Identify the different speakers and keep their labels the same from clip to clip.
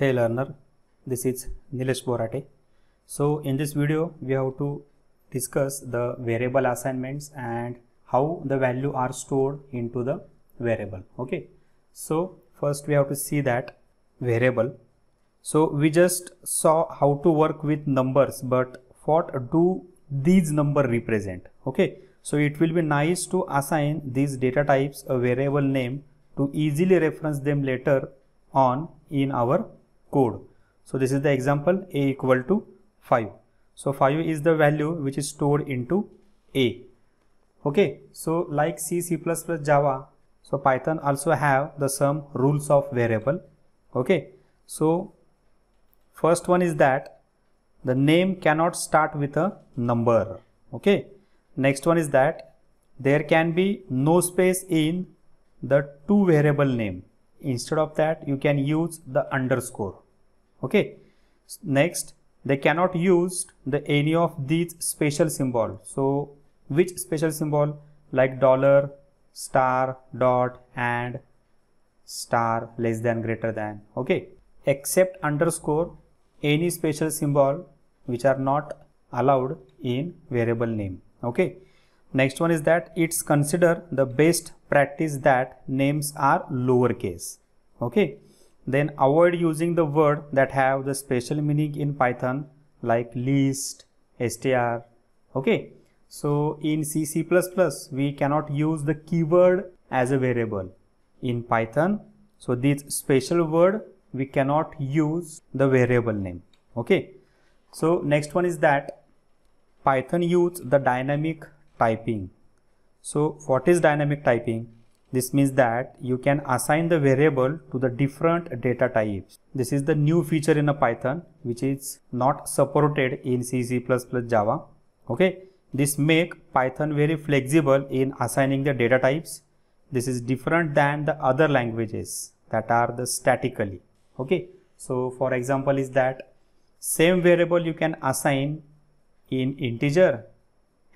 Speaker 1: Hey learner, this is Nilesh Borate. So in this video, we have to discuss the variable assignments and how the value are stored into the variable. Okay. So first we have to see that variable. So we just saw how to work with numbers, but what do these number represent? Okay. So it will be nice to assign these data types a variable name to easily reference them later on in our code. So this is the example a equal to 5. So 5 is the value which is stored into a. Okay, so like C, C++, Java, so Python also have the some rules of variable. Okay, so first one is that the name cannot start with a number. Okay, next one is that there can be no space in the two variable name. Instead of that, you can use the underscore okay next they cannot use the any of these special symbol so which special symbol like dollar star dot and star less than greater than okay except underscore any special symbol which are not allowed in variable name okay next one is that it's consider the best practice that names are lowercase okay then avoid using the word that have the special meaning in Python like list, str. Okay. So in C, C++ we cannot use the keyword as a variable in Python. So this special word we cannot use the variable name. Okay. So next one is that Python use the dynamic typing. So what is dynamic typing? This means that you can assign the variable to the different data types. This is the new feature in a Python which is not supported in C, C++, Java. Okay. This make Python very flexible in assigning the data types. This is different than the other languages that are the statically. Okay. So for example is that same variable you can assign in integer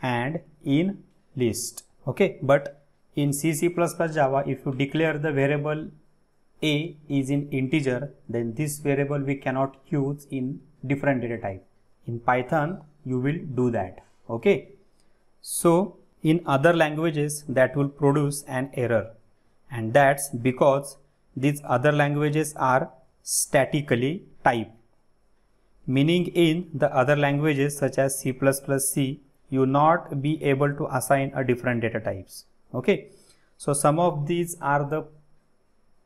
Speaker 1: and in list. Okay. But in C, C++, Java, if you declare the variable a is in integer, then this variable we cannot use in different data type. In Python, you will do that. Okay. So in other languages that will produce an error. And that's because these other languages are statically typed. Meaning in the other languages such as C++, C, you not be able to assign a different data types okay so some of these are the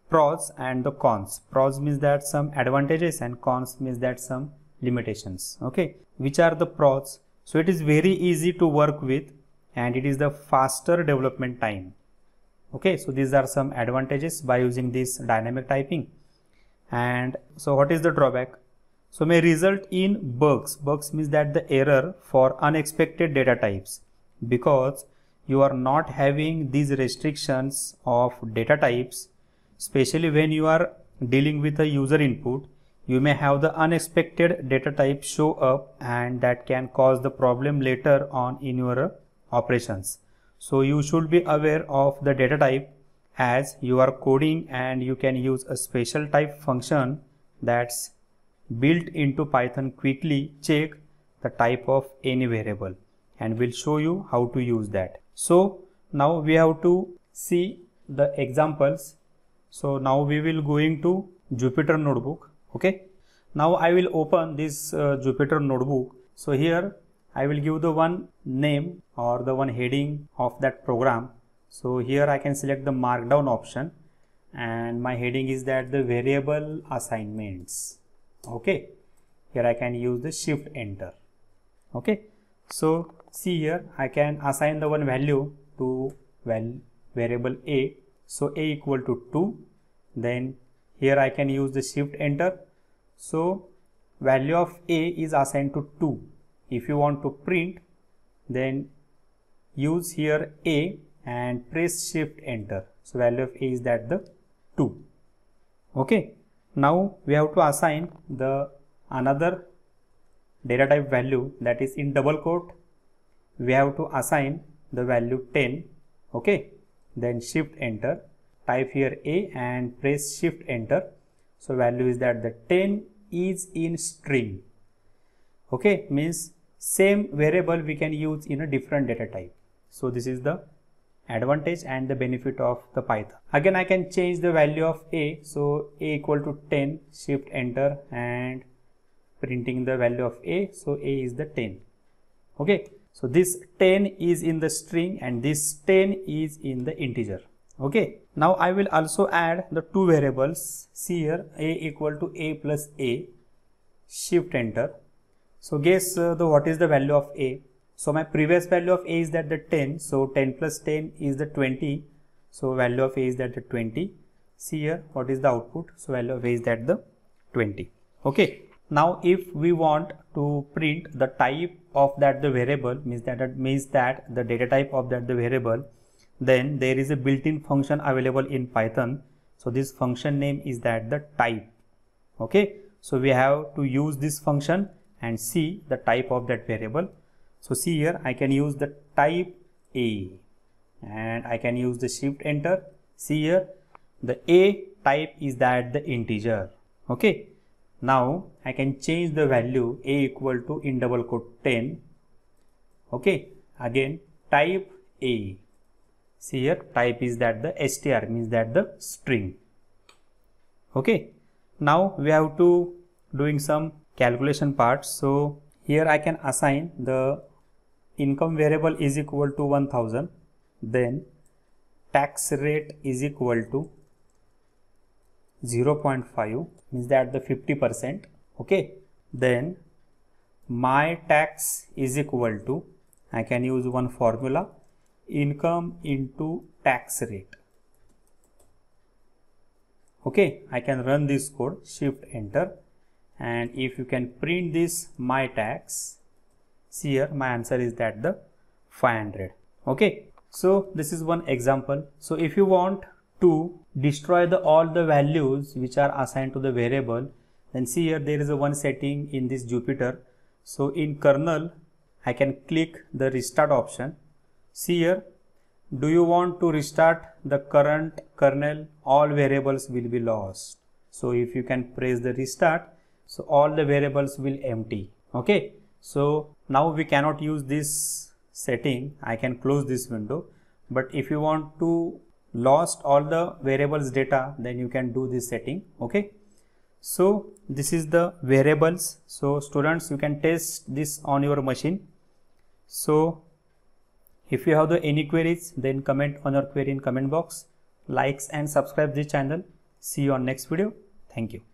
Speaker 1: pros and the cons pros means that some advantages and cons means that some limitations okay which are the pros so it is very easy to work with and it is the faster development time okay so these are some advantages by using this dynamic typing and so what is the drawback so may result in bugs bugs means that the error for unexpected data types because you are not having these restrictions of data types, especially when you are dealing with a user input, you may have the unexpected data type show up and that can cause the problem later on in your operations. So you should be aware of the data type as you are coding and you can use a special type function that's built into Python quickly check the type of any variable and we'll show you how to use that. So now we have to see the examples. So now we will going to Jupyter notebook. Okay. Now I will open this uh, Jupyter notebook. So here I will give the one name or the one heading of that program. So here I can select the markdown option and my heading is that the variable assignments. Okay. Here I can use the shift enter. Okay. So see here I can assign the one value to well variable a so a equal to 2 then here I can use the shift enter so value of a is assigned to 2 if you want to print then use here a and press shift enter so value of a is that the 2 okay now we have to assign the another data type value that is in double quote we have to assign the value 10 okay then shift enter type here a and press shift enter so value is that the 10 is in string okay means same variable we can use in a different data type so this is the advantage and the benefit of the python again i can change the value of a so a equal to 10 shift enter and printing the value of a so a is the 10 okay so this 10 is in the string and this 10 is in the integer. Okay. Now I will also add the two variables. See here a equal to a plus a. Shift enter. So guess uh, the what is the value of a. So my previous value of a is that the 10. So 10 plus 10 is the 20. So value of a is that the 20. See here what is the output. So value of a is that the 20. Okay now if we want to print the type of that the variable means that it means that the data type of that the variable then there is a built-in function available in python so this function name is that the type okay so we have to use this function and see the type of that variable so see here i can use the type a and i can use the shift enter see here the a type is that the integer okay now I can change the value a equal to in double quote 10 okay again type a see here type is that the str means that the string okay now we have to doing some calculation part so here I can assign the income variable is equal to 1000 then tax rate is equal to 0.5 means that the 50 percent okay then my tax is equal to I can use one formula income into tax rate okay I can run this code shift enter and if you can print this my tax see here my answer is that the 500 okay so this is one example so if you want to destroy the all the values which are assigned to the variable then see here there is a one setting in this Jupyter so in kernel I can click the restart option see here do you want to restart the current kernel all variables will be lost so if you can press the restart so all the variables will empty okay so now we cannot use this setting I can close this window but if you want to lost all the variables data then you can do this setting okay so this is the variables so students you can test this on your machine so if you have the any queries then comment on your query in comment box likes and subscribe this channel see you on next video thank you